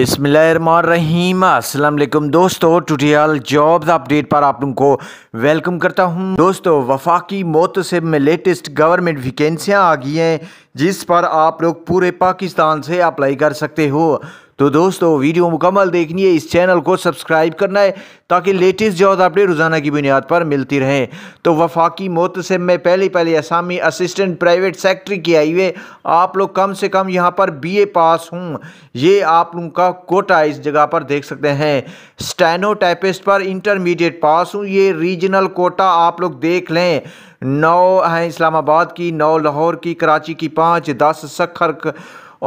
बसमीम असलम दोस्तों tutorial jobs update पर आप लोगों को वेलकम करता हूं दोस्तों वफाकी मोतसिब में लेटेस्ट गवर्नमेंट वैकेंसियां आ गई हैं जिस पर आप लोग पूरे पाकिस्तान से अप्लाई कर सकते हो तो दोस्तों वीडियो मुकम्मल देखनी है इस चैनल को सब्सक्राइब करना है ताकि लेटेस्ट जॉब अपने रोज़ाना की बुनियाद पर मिलती रहे तो वफाकी मोतसम में पहले पहले असामी असिस्टेंट प्राइवेट सेक्रेटरी की आई हुए आप लोग कम से कम यहाँ पर बीए पास हूँ ये आप लोगों का कोटा इस जगह पर देख सकते हैं स्टैनो टाइपिस्ट पर इंटरमीडिएट पास हूँ ये रीजनल कोटा आप लोग देख लें नौ हैं इस्लामाबाद की नौ लाहौर की कराची की पाँच दस सखर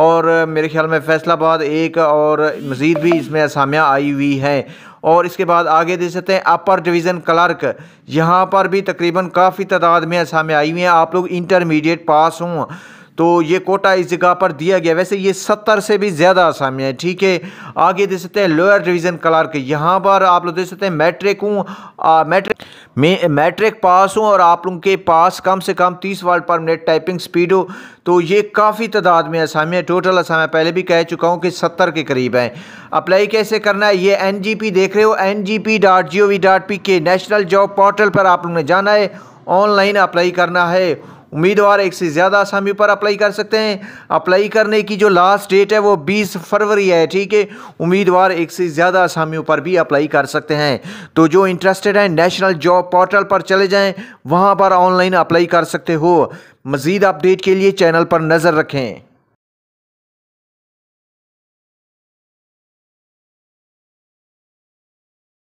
और मेरे ख्याल में फैसलाबाद एक और मज़ीद भी इसमें असामियाँ आई हुई हैं और इसके बाद आगे दे सकते हैं अपर डिवीज़न क्लर्क यहाँ पर भी तकरीबन काफ़ी तादाद में असामियाँ आई हुई हैं आप लोग इंटरमीडिएट पास हों तो ये कोटा इस जगह पर दिया गया वैसे ये सत्तर से भी ज़्यादा आसामिया है ठीक है आगे दे सकते हैं लोअर डिवीज़न क्लार्क यहाँ पर आप लोग देख सकते हैं मैट्रिक हूँ मैट्रिक मैं मैट्रिक पास हूँ और आप लोगों के पास कम से कम तीस वर्ड पर मिनट टाइपिंग स्पीड हो तो ये काफ़ी तादाद में है टोटल असामियाँ पहले भी कह चुका हूँ कि सत्तर के करीब हैं अप्लाई कैसे करना है ये एन देख रहे हो एन नेशनल जॉब पोर्टल पर आप लोग ने जाना है ऑनलाइन अप्लाई करना है उम्मीदवार एक से ज़्यादा आसामियों पर अप्लाई कर सकते हैं अप्लाई करने की जो लास्ट डेट है वो 20 फरवरी है ठीक है उम्मीदवार एक से ज़्यादा आसामियों पर भी अप्लाई कर सकते हैं तो जो इंटरेस्टेड हैं नेशनल जॉब पोर्टल पर चले जाएँ वहाँ पर ऑनलाइन अप्लाई कर सकते हो मज़ीद अपडेट के लिए चैनल पर नज़र रखें